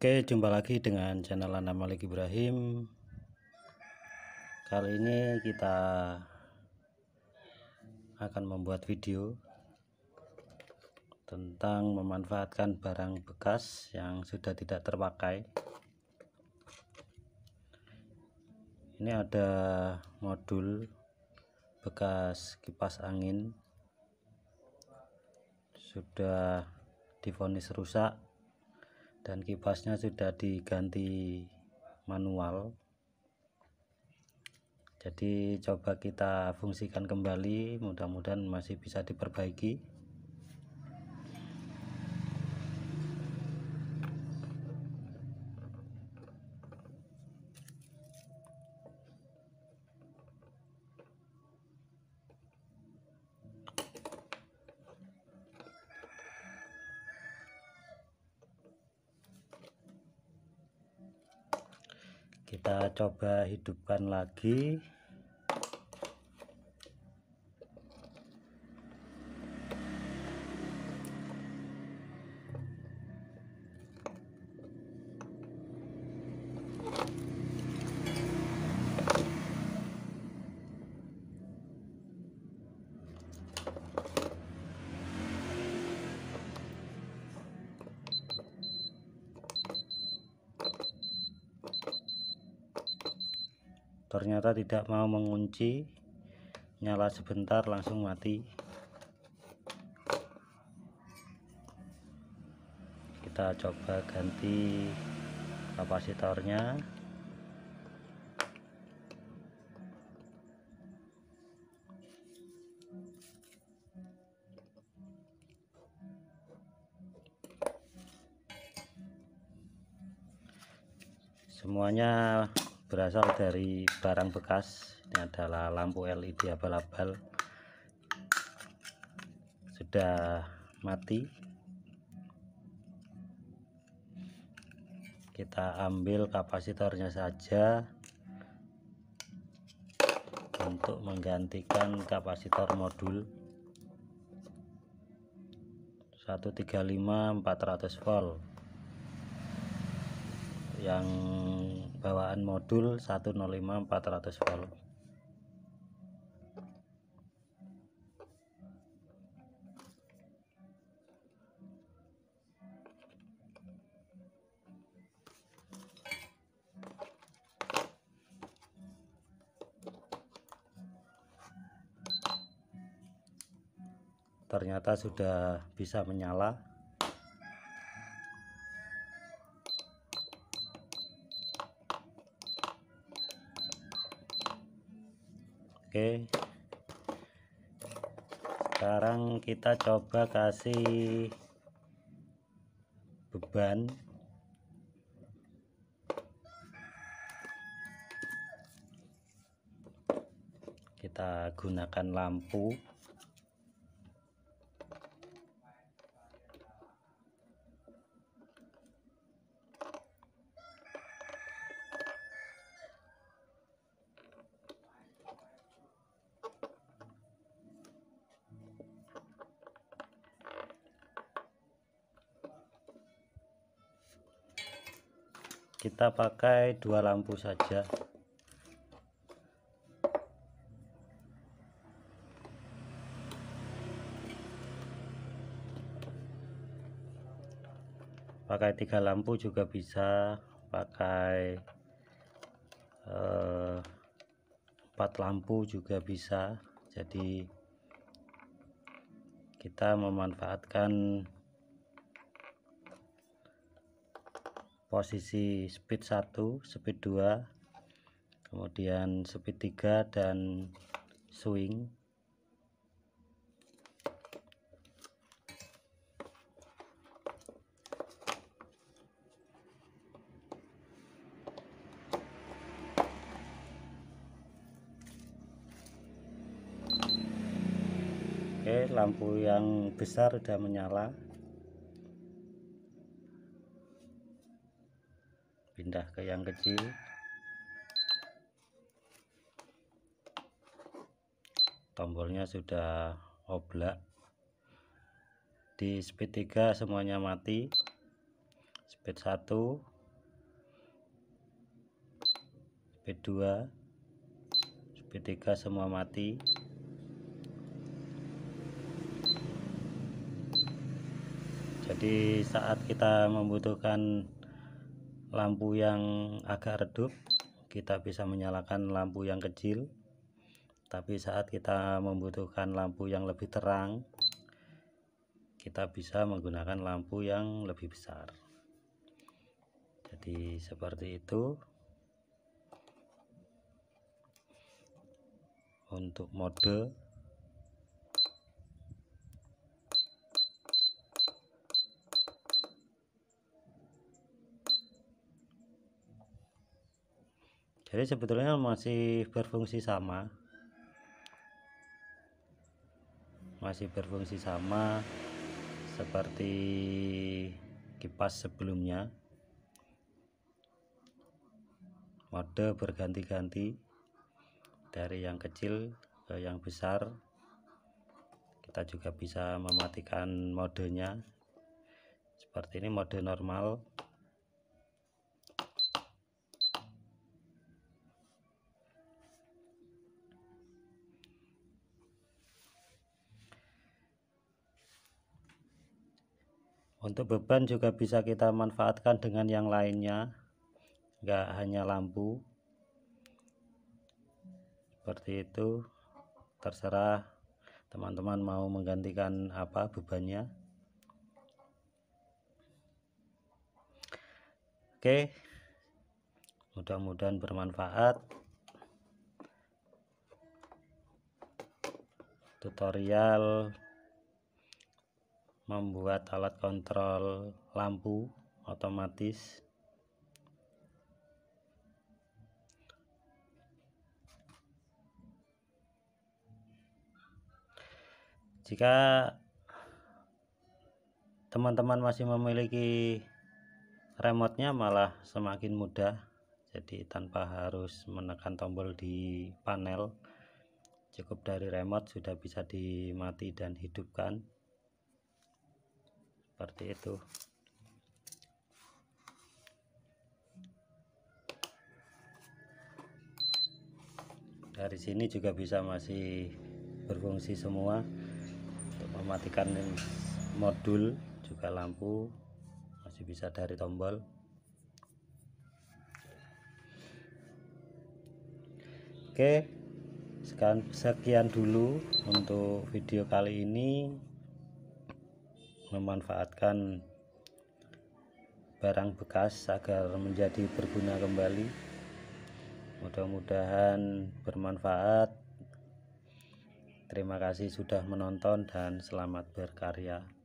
Oke, jumpa lagi dengan channel Ana Malik Ibrahim. Kali ini kita akan membuat video tentang memanfaatkan barang bekas yang sudah tidak terpakai. Ini ada modul bekas kipas angin sudah divonis rusak dan kipasnya sudah diganti manual jadi coba kita fungsikan kembali mudah-mudahan masih bisa diperbaiki kita coba hidupkan lagi ternyata tidak mau mengunci nyala sebentar langsung mati kita coba ganti kapasitornya semuanya berasal dari barang bekas ini adalah lampu LED abal-abal sudah mati kita ambil kapasitornya saja untuk menggantikan kapasitor modul 135 400 volt yang bawaan modul 105 400 volt ternyata sudah bisa menyala Oke sekarang kita coba kasih beban kita gunakan lampu kita pakai dua lampu saja pakai tiga lampu juga bisa pakai eh, empat lampu juga bisa jadi kita memanfaatkan posisi speed 1 speed 2 kemudian speed 3 dan swing Oke, lampu yang besar sudah menyala. ke yang kecil tombolnya sudah oblak di speed 3 semuanya mati speed 1 speed 2 speed 3 semua mati jadi saat kita membutuhkan lampu yang agak redup kita bisa menyalakan lampu yang kecil tapi saat kita membutuhkan lampu yang lebih terang kita bisa menggunakan lampu yang lebih besar jadi seperti itu untuk mode jadi sebetulnya masih berfungsi sama masih berfungsi sama seperti kipas sebelumnya mode berganti-ganti dari yang kecil ke yang besar kita juga bisa mematikan modenya seperti ini mode normal Untuk beban juga bisa kita manfaatkan dengan yang lainnya, nggak hanya lampu. Seperti itu, terserah teman-teman mau menggantikan apa bebannya. Oke, mudah-mudahan bermanfaat. Tutorial membuat alat kontrol lampu otomatis jika teman-teman masih memiliki remote-nya malah semakin mudah jadi tanpa harus menekan tombol di panel cukup dari remote sudah bisa dimati dan hidupkan seperti itu dari sini juga bisa masih berfungsi semua untuk mematikan modul juga lampu masih bisa dari tombol oke sekian, dulu untuk video kali ini memanfaatkan barang bekas agar menjadi berguna kembali mudah-mudahan bermanfaat terima kasih sudah menonton dan selamat berkarya